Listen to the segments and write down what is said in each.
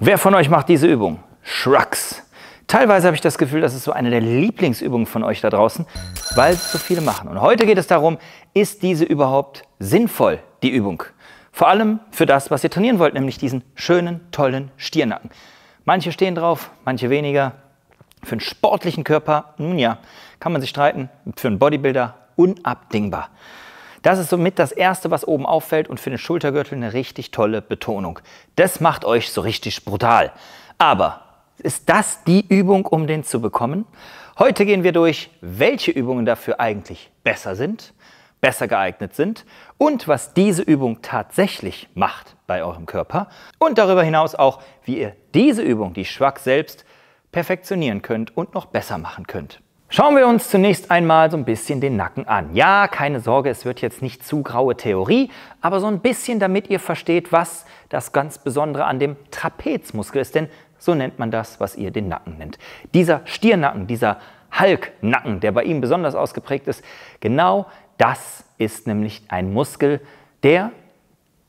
Wer von euch macht diese Übung? Shrugs. Teilweise habe ich das Gefühl, das ist so eine der Lieblingsübungen von euch da draußen, weil es so viele machen. Und heute geht es darum, ist diese überhaupt sinnvoll, die Übung? Vor allem für das, was ihr trainieren wollt, nämlich diesen schönen, tollen Stiernacken. Manche stehen drauf, manche weniger. Für einen sportlichen Körper, nun ja, kann man sich streiten. Für einen Bodybuilder unabdingbar. Das ist somit das Erste, was oben auffällt und für den Schultergürtel eine richtig tolle Betonung. Das macht euch so richtig brutal. Aber ist das die Übung, um den zu bekommen? Heute gehen wir durch, welche Übungen dafür eigentlich besser sind, besser geeignet sind und was diese Übung tatsächlich macht bei eurem Körper und darüber hinaus auch, wie ihr diese Übung, die Schwack selbst, perfektionieren könnt und noch besser machen könnt. Schauen wir uns zunächst einmal so ein bisschen den Nacken an. Ja, keine Sorge, es wird jetzt nicht zu graue Theorie, aber so ein bisschen, damit ihr versteht, was das ganz Besondere an dem Trapezmuskel ist, denn so nennt man das, was ihr den Nacken nennt. Dieser Stiernacken, dieser Halknacken, der bei ihm besonders ausgeprägt ist, genau das ist nämlich ein Muskel, der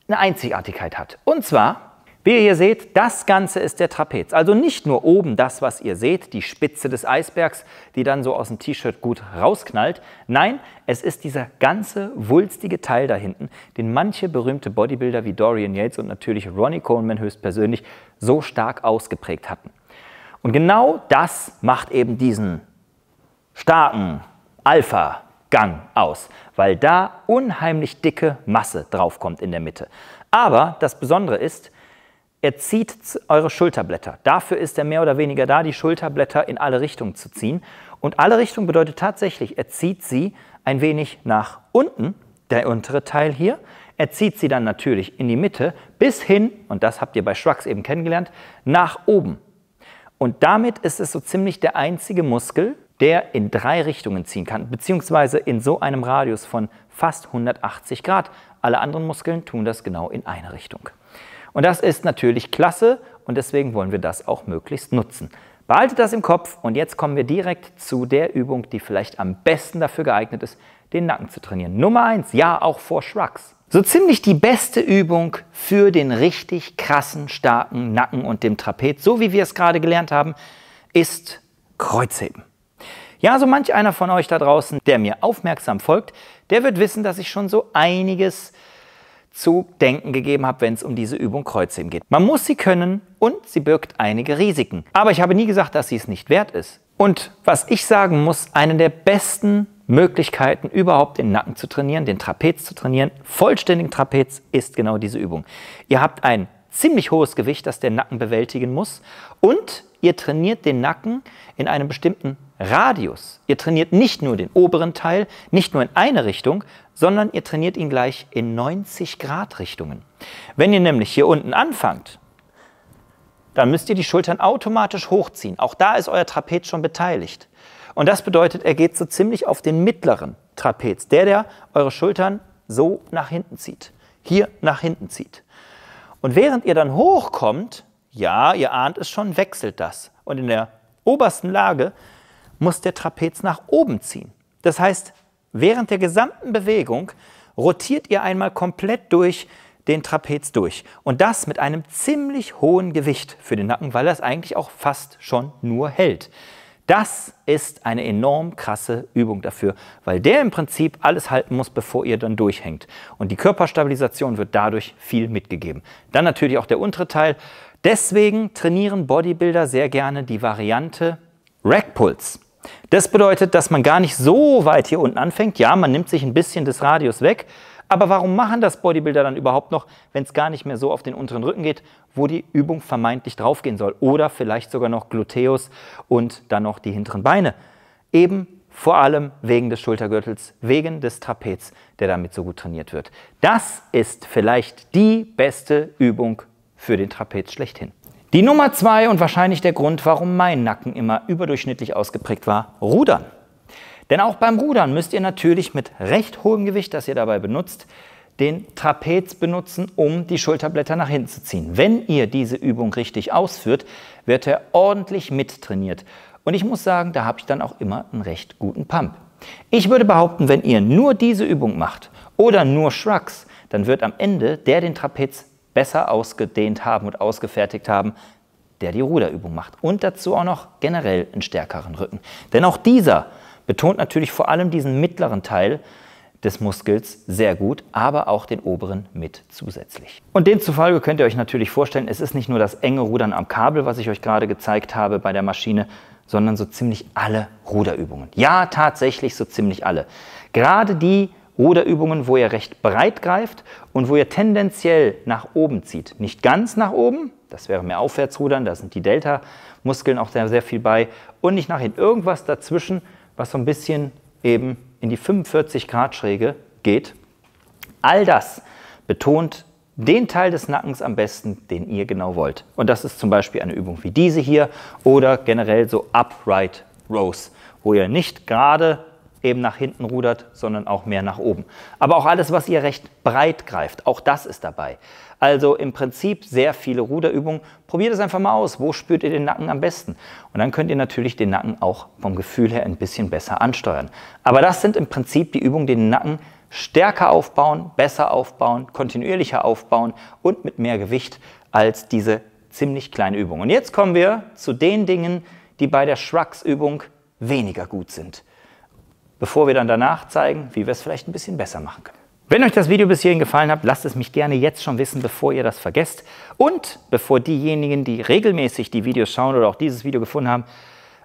eine Einzigartigkeit hat. Und zwar wie ihr hier seht, das Ganze ist der Trapez. Also nicht nur oben das, was ihr seht, die Spitze des Eisbergs, die dann so aus dem T-Shirt gut rausknallt. Nein, es ist dieser ganze wulstige Teil da hinten, den manche berühmte Bodybuilder wie Dorian Yates und natürlich Ronnie Coleman höchstpersönlich so stark ausgeprägt hatten. Und genau das macht eben diesen starken Alpha, Gang aus, weil da unheimlich dicke Masse draufkommt in der Mitte. Aber das Besondere ist, er zieht eure Schulterblätter. Dafür ist er mehr oder weniger da, die Schulterblätter in alle Richtungen zu ziehen. Und alle Richtungen bedeutet tatsächlich, er zieht sie ein wenig nach unten, der untere Teil hier. Er zieht sie dann natürlich in die Mitte bis hin, und das habt ihr bei Schwachs eben kennengelernt, nach oben. Und damit ist es so ziemlich der einzige Muskel, der in drei Richtungen ziehen kann, beziehungsweise in so einem Radius von fast 180 Grad. Alle anderen Muskeln tun das genau in eine Richtung. Und das ist natürlich klasse und deswegen wollen wir das auch möglichst nutzen. Behaltet das im Kopf und jetzt kommen wir direkt zu der Übung, die vielleicht am besten dafür geeignet ist, den Nacken zu trainieren. Nummer eins, ja, auch vor Shrugs. So ziemlich die beste Übung für den richtig krassen, starken Nacken und dem Trapez, so wie wir es gerade gelernt haben, ist Kreuzheben. Ja, so manch einer von euch da draußen, der mir aufmerksam folgt, der wird wissen, dass ich schon so einiges zu denken gegeben habe, wenn es um diese Übung Kreuzheben geht. Man muss sie können und sie birgt einige Risiken. Aber ich habe nie gesagt, dass sie es nicht wert ist. Und was ich sagen muss, eine der besten Möglichkeiten überhaupt den Nacken zu trainieren, den Trapez zu trainieren, vollständigen Trapez ist genau diese Übung. Ihr habt ein ziemlich hohes Gewicht, das der Nacken bewältigen muss und ihr trainiert den Nacken in einem bestimmten Radius. Ihr trainiert nicht nur den oberen Teil, nicht nur in eine Richtung, sondern ihr trainiert ihn gleich in 90 Grad Richtungen. Wenn ihr nämlich hier unten anfangt, dann müsst ihr die Schultern automatisch hochziehen. Auch da ist euer Trapez schon beteiligt. Und das bedeutet, er geht so ziemlich auf den mittleren Trapez, der, der eure Schultern so nach hinten zieht, hier nach hinten zieht. Und während ihr dann hochkommt, ja, ihr ahnt es schon, wechselt das. Und in der obersten Lage muss der Trapez nach oben ziehen. Das heißt, während der gesamten Bewegung rotiert ihr einmal komplett durch den Trapez durch. Und das mit einem ziemlich hohen Gewicht für den Nacken, weil das eigentlich auch fast schon nur hält. Das ist eine enorm krasse Übung dafür, weil der im Prinzip alles halten muss, bevor ihr dann durchhängt. Und die Körperstabilisation wird dadurch viel mitgegeben. Dann natürlich auch der untere Teil. Deswegen trainieren Bodybuilder sehr gerne die Variante Rack Pulls. Das bedeutet, dass man gar nicht so weit hier unten anfängt. Ja, man nimmt sich ein bisschen des Radius weg, aber warum machen das Bodybuilder dann überhaupt noch, wenn es gar nicht mehr so auf den unteren Rücken geht, wo die Übung vermeintlich draufgehen soll? Oder vielleicht sogar noch Gluteus und dann noch die hinteren Beine. Eben vor allem wegen des Schultergürtels, wegen des Trapez, der damit so gut trainiert wird. Das ist vielleicht die beste Übung für den Trapez schlechthin. Die Nummer zwei und wahrscheinlich der Grund, warum mein Nacken immer überdurchschnittlich ausgeprägt war, Rudern. Denn auch beim Rudern müsst ihr natürlich mit recht hohem Gewicht, das ihr dabei benutzt, den Trapez benutzen, um die Schulterblätter nach hinten zu ziehen. Wenn ihr diese Übung richtig ausführt, wird er ordentlich mittrainiert. Und ich muss sagen, da habe ich dann auch immer einen recht guten Pump. Ich würde behaupten, wenn ihr nur diese Übung macht oder nur Shrugs, dann wird am Ende der den Trapez besser ausgedehnt haben und ausgefertigt haben, der die Ruderübung macht. Und dazu auch noch generell einen stärkeren Rücken. Denn auch dieser betont natürlich vor allem diesen mittleren Teil des Muskels sehr gut, aber auch den oberen mit zusätzlich. Und demzufolge könnt ihr euch natürlich vorstellen, es ist nicht nur das enge Rudern am Kabel, was ich euch gerade gezeigt habe bei der Maschine, sondern so ziemlich alle Ruderübungen. Ja, tatsächlich so ziemlich alle. Gerade die, oder Übungen, wo ihr recht breit greift und wo ihr tendenziell nach oben zieht. Nicht ganz nach oben, das wäre mehr Aufwärtsrudern, da sind die Delta-Muskeln auch sehr, sehr viel bei und nicht nach hinten. Irgendwas dazwischen, was so ein bisschen eben in die 45-Grad-Schräge geht. All das betont den Teil des Nackens am besten, den ihr genau wollt. Und das ist zum Beispiel eine Übung wie diese hier oder generell so Upright Rows, wo ihr nicht gerade eben nach hinten rudert, sondern auch mehr nach oben. Aber auch alles, was ihr recht breit greift, auch das ist dabei. Also im Prinzip sehr viele Ruderübungen. Probiert es einfach mal aus. Wo spürt ihr den Nacken am besten? Und dann könnt ihr natürlich den Nacken auch vom Gefühl her ein bisschen besser ansteuern. Aber das sind im Prinzip die Übungen, die den Nacken stärker aufbauen, besser aufbauen, kontinuierlicher aufbauen und mit mehr Gewicht als diese ziemlich kleine Übung. Und jetzt kommen wir zu den Dingen, die bei der Shrugs-Übung weniger gut sind bevor wir dann danach zeigen, wie wir es vielleicht ein bisschen besser machen können. Wenn euch das Video bis hierhin gefallen hat, lasst es mich gerne jetzt schon wissen, bevor ihr das vergesst und bevor diejenigen, die regelmäßig die Videos schauen oder auch dieses Video gefunden haben,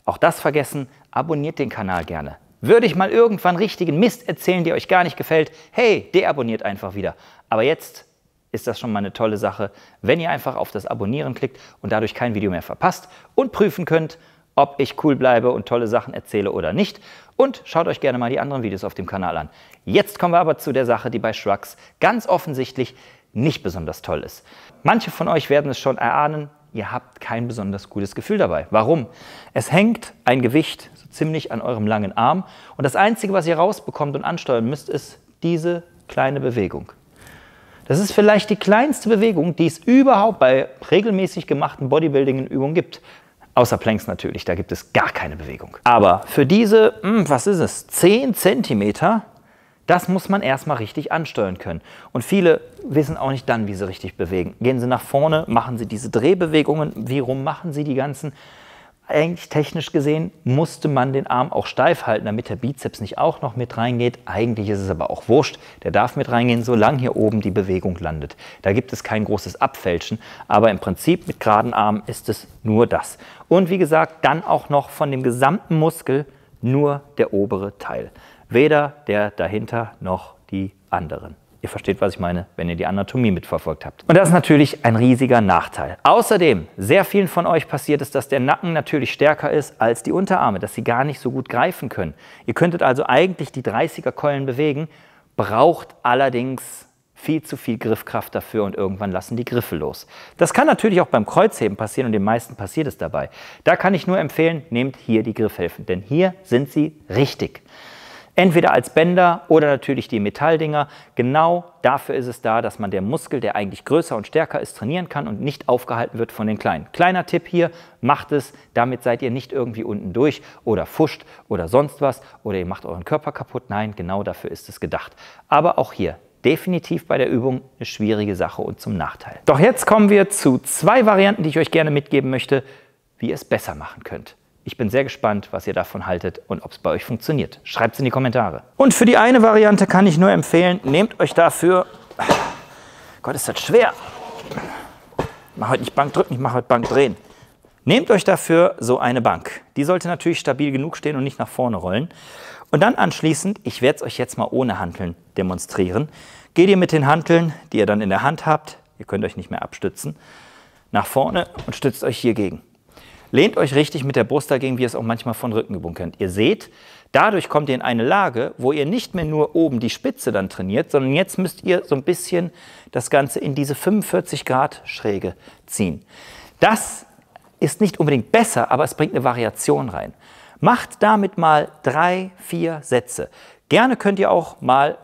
auch das vergessen, abonniert den Kanal gerne. Würde ich mal irgendwann richtigen Mist erzählen, der euch gar nicht gefällt, hey, deabonniert einfach wieder. Aber jetzt ist das schon mal eine tolle Sache, wenn ihr einfach auf das Abonnieren klickt und dadurch kein Video mehr verpasst und prüfen könnt, ob ich cool bleibe und tolle Sachen erzähle oder nicht. Und schaut euch gerne mal die anderen Videos auf dem Kanal an. Jetzt kommen wir aber zu der Sache, die bei Shrugs ganz offensichtlich nicht besonders toll ist. Manche von euch werden es schon erahnen, ihr habt kein besonders gutes Gefühl dabei. Warum? Es hängt ein Gewicht so ziemlich an eurem langen Arm und das Einzige, was ihr rausbekommt und ansteuern müsst, ist diese kleine Bewegung. Das ist vielleicht die kleinste Bewegung, die es überhaupt bei regelmäßig gemachten Bodybuilding-Übungen gibt. Außer Planks natürlich, da gibt es gar keine Bewegung. Aber für diese, mh, hm, was ist es, 10 cm, das muss man erstmal richtig ansteuern können. Und viele wissen auch nicht dann, wie sie richtig bewegen. Gehen sie nach vorne, machen sie diese Drehbewegungen, wie rum machen sie die ganzen eigentlich technisch gesehen musste man den Arm auch steif halten, damit der Bizeps nicht auch noch mit reingeht. Eigentlich ist es aber auch wurscht. Der darf mit reingehen, solange hier oben die Bewegung landet. Da gibt es kein großes Abfälschen, aber im Prinzip mit geraden Armen ist es nur das. Und wie gesagt, dann auch noch von dem gesamten Muskel nur der obere Teil. Weder der dahinter noch die anderen. Ihr versteht, was ich meine, wenn ihr die Anatomie mitverfolgt habt. Und das ist natürlich ein riesiger Nachteil. Außerdem, sehr vielen von euch passiert es, dass der Nacken natürlich stärker ist als die Unterarme, dass sie gar nicht so gut greifen können. Ihr könntet also eigentlich die 30er-Keulen bewegen, braucht allerdings viel zu viel Griffkraft dafür und irgendwann lassen die Griffe los. Das kann natürlich auch beim Kreuzheben passieren und den meisten passiert es dabei. Da kann ich nur empfehlen, nehmt hier die Griffhelfen, denn hier sind sie richtig. Entweder als Bänder oder natürlich die Metalldinger. Genau dafür ist es da, dass man der Muskel, der eigentlich größer und stärker ist, trainieren kann und nicht aufgehalten wird von den Kleinen. Kleiner Tipp hier, macht es, damit seid ihr nicht irgendwie unten durch oder fuscht oder sonst was oder ihr macht euren Körper kaputt. Nein, genau dafür ist es gedacht. Aber auch hier, definitiv bei der Übung eine schwierige Sache und zum Nachteil. Doch jetzt kommen wir zu zwei Varianten, die ich euch gerne mitgeben möchte, wie ihr es besser machen könnt. Ich bin sehr gespannt, was ihr davon haltet und ob es bei euch funktioniert. Schreibt es in die Kommentare. Und für die eine Variante kann ich nur empfehlen, nehmt euch dafür... Gott, ist das schwer. Ich mache heute nicht Bank drücken, ich mache heute Bank drehen. Nehmt euch dafür so eine Bank. Die sollte natürlich stabil genug stehen und nicht nach vorne rollen. Und dann anschließend, ich werde es euch jetzt mal ohne Hanteln demonstrieren. Geht ihr mit den Hanteln, die ihr dann in der Hand habt, ihr könnt euch nicht mehr abstützen, nach vorne und stützt euch hier gegen. Lehnt euch richtig mit der Brust dagegen, wie ihr es auch manchmal von Rückenübungen kennt. Ihr seht, dadurch kommt ihr in eine Lage, wo ihr nicht mehr nur oben die Spitze dann trainiert, sondern jetzt müsst ihr so ein bisschen das Ganze in diese 45 Grad Schräge ziehen. Das ist nicht unbedingt besser, aber es bringt eine Variation rein. Macht damit mal drei, vier Sätze. Gerne könnt ihr auch mal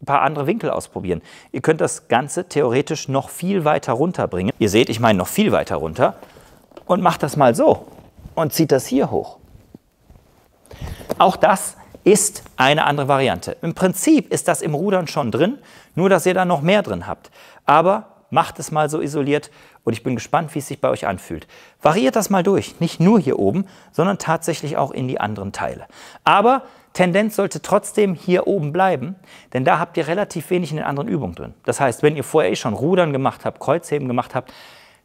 ein paar andere Winkel ausprobieren. Ihr könnt das Ganze theoretisch noch viel weiter runterbringen. Ihr seht, ich meine noch viel weiter runter und macht das mal so und zieht das hier hoch. Auch das ist eine andere Variante. Im Prinzip ist das im Rudern schon drin, nur dass ihr da noch mehr drin habt. Aber macht es mal so isoliert und ich bin gespannt, wie es sich bei euch anfühlt. Variiert das mal durch, nicht nur hier oben, sondern tatsächlich auch in die anderen Teile. Aber Tendenz sollte trotzdem hier oben bleiben, denn da habt ihr relativ wenig in den anderen Übungen drin. Das heißt, wenn ihr vorher eh schon Rudern gemacht habt, Kreuzheben gemacht habt,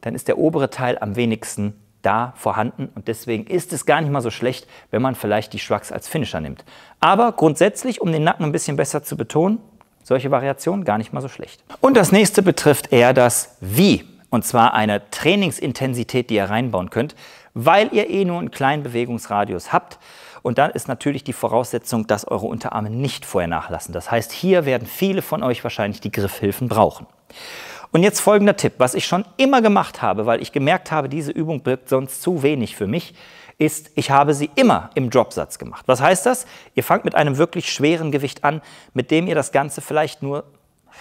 dann ist der obere Teil am wenigsten da vorhanden und deswegen ist es gar nicht mal so schlecht, wenn man vielleicht die Schwachs als Finisher nimmt. Aber grundsätzlich, um den Nacken ein bisschen besser zu betonen, solche Variationen gar nicht mal so schlecht. Und das nächste betrifft eher das Wie, und zwar eine Trainingsintensität, die ihr reinbauen könnt, weil ihr eh nur einen kleinen Bewegungsradius habt. Und dann ist natürlich die Voraussetzung, dass eure Unterarme nicht vorher nachlassen. Das heißt, hier werden viele von euch wahrscheinlich die Griffhilfen brauchen. Und jetzt folgender Tipp, was ich schon immer gemacht habe, weil ich gemerkt habe, diese Übung birgt sonst zu wenig für mich, ist, ich habe sie immer im Dropsatz gemacht. Was heißt das? Ihr fangt mit einem wirklich schweren Gewicht an, mit dem ihr das Ganze vielleicht nur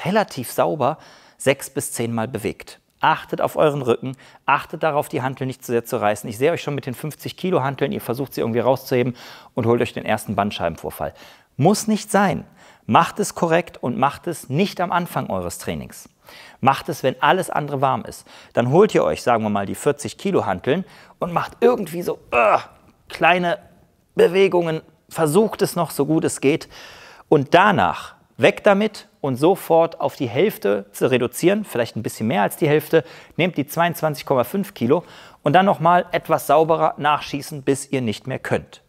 relativ sauber sechs bis zehnmal bewegt. Achtet auf euren Rücken, achtet darauf, die Hantel nicht zu sehr zu reißen. Ich sehe euch schon mit den 50 Kilo Hanteln, ihr versucht sie irgendwie rauszuheben und holt euch den ersten Bandscheibenvorfall. Muss nicht sein. Macht es korrekt und macht es nicht am Anfang eures Trainings. Macht es, wenn alles andere warm ist. Dann holt ihr euch, sagen wir mal, die 40 Kilo Hanteln und macht irgendwie so uh, kleine Bewegungen, versucht es noch so gut es geht und danach weg damit und sofort auf die Hälfte zu reduzieren, vielleicht ein bisschen mehr als die Hälfte, nehmt die 22,5 Kilo und dann nochmal etwas sauberer nachschießen, bis ihr nicht mehr könnt.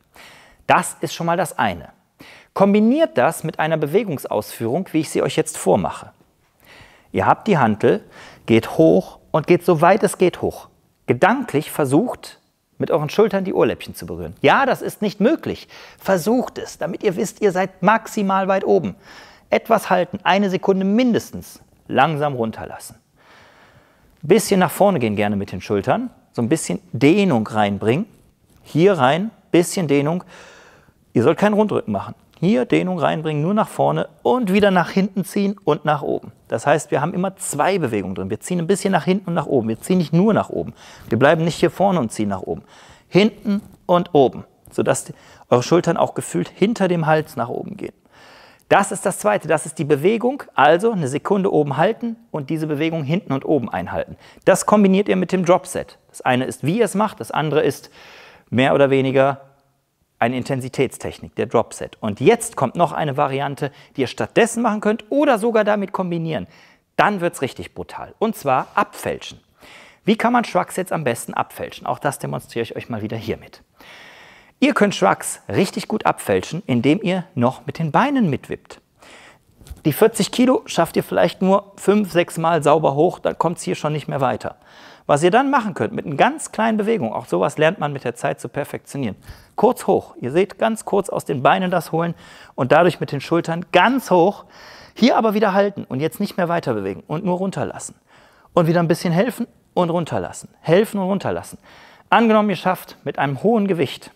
Das ist schon mal das eine. Kombiniert das mit einer Bewegungsausführung, wie ich sie euch jetzt vormache. Ihr habt die Hantel, geht hoch und geht so weit es geht hoch. Gedanklich versucht, mit euren Schultern die Ohrläppchen zu berühren. Ja, das ist nicht möglich. Versucht es, damit ihr wisst, ihr seid maximal weit oben. Etwas halten, eine Sekunde mindestens. Langsam runterlassen. bisschen nach vorne gehen gerne mit den Schultern. So ein bisschen Dehnung reinbringen. Hier rein, bisschen Dehnung. Ihr sollt keinen Rundrücken machen. Hier Dehnung reinbringen, nur nach vorne und wieder nach hinten ziehen und nach oben. Das heißt, wir haben immer zwei Bewegungen drin. Wir ziehen ein bisschen nach hinten und nach oben. Wir ziehen nicht nur nach oben. Wir bleiben nicht hier vorne und ziehen nach oben. Hinten und oben, sodass eure Schultern auch gefühlt hinter dem Hals nach oben gehen. Das ist das Zweite, das ist die Bewegung, also eine Sekunde oben halten und diese Bewegung hinten und oben einhalten. Das kombiniert ihr mit dem Dropset. Das eine ist, wie ihr es macht, das andere ist mehr oder weniger eine Intensitätstechnik, der Dropset. Und jetzt kommt noch eine Variante, die ihr stattdessen machen könnt oder sogar damit kombinieren. Dann wird es richtig brutal. Und zwar abfälschen. Wie kann man Shrugs jetzt am besten abfälschen? Auch das demonstriere ich euch mal wieder hiermit. Ihr könnt Shrugs richtig gut abfälschen, indem ihr noch mit den Beinen mitwippt. Die 40 Kilo schafft ihr vielleicht nur 5, 6 Mal sauber hoch, dann kommt es hier schon nicht mehr weiter. Was ihr dann machen könnt mit einer ganz kleinen Bewegung, auch sowas lernt man mit der Zeit zu perfektionieren. Kurz hoch, ihr seht ganz kurz aus den Beinen das holen und dadurch mit den Schultern ganz hoch. Hier aber wieder halten und jetzt nicht mehr weiter bewegen und nur runterlassen. Und wieder ein bisschen helfen und runterlassen. Helfen und runterlassen. Angenommen, ihr schafft mit einem hohen Gewicht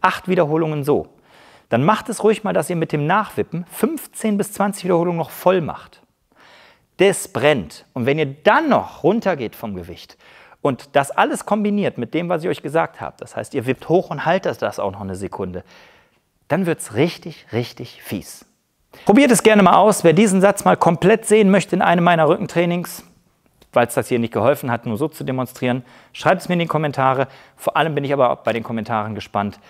acht Wiederholungen so, dann macht es ruhig mal, dass ihr mit dem Nachwippen 15 bis 20 Wiederholungen noch voll macht. Das brennt. Und wenn ihr dann noch runtergeht vom Gewicht und das alles kombiniert mit dem, was ich euch gesagt habe, das heißt, ihr wippt hoch und haltet das auch noch eine Sekunde, dann wird es richtig, richtig fies. Probiert es gerne mal aus. Wer diesen Satz mal komplett sehen möchte in einem meiner Rückentrainings, weil es das hier nicht geholfen hat, nur so zu demonstrieren, schreibt es mir in die Kommentare. Vor allem bin ich aber auch bei den Kommentaren gespannt,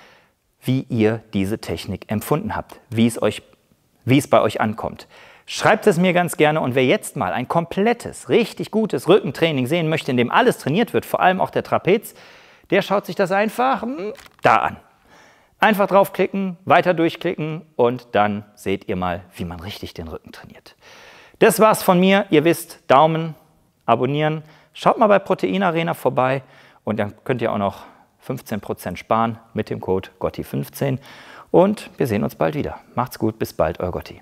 wie ihr diese Technik empfunden habt, wie es, euch, wie es bei euch ankommt. Schreibt es mir ganz gerne und wer jetzt mal ein komplettes, richtig gutes Rückentraining sehen möchte, in dem alles trainiert wird, vor allem auch der Trapez, der schaut sich das einfach hm, da an. Einfach draufklicken, weiter durchklicken und dann seht ihr mal, wie man richtig den Rücken trainiert. Das war's von mir. Ihr wisst, Daumen, abonnieren. Schaut mal bei Protein Arena vorbei und dann könnt ihr auch noch 15% sparen mit dem Code GOTTI15. Und wir sehen uns bald wieder. Macht's gut, bis bald, euer Gotti.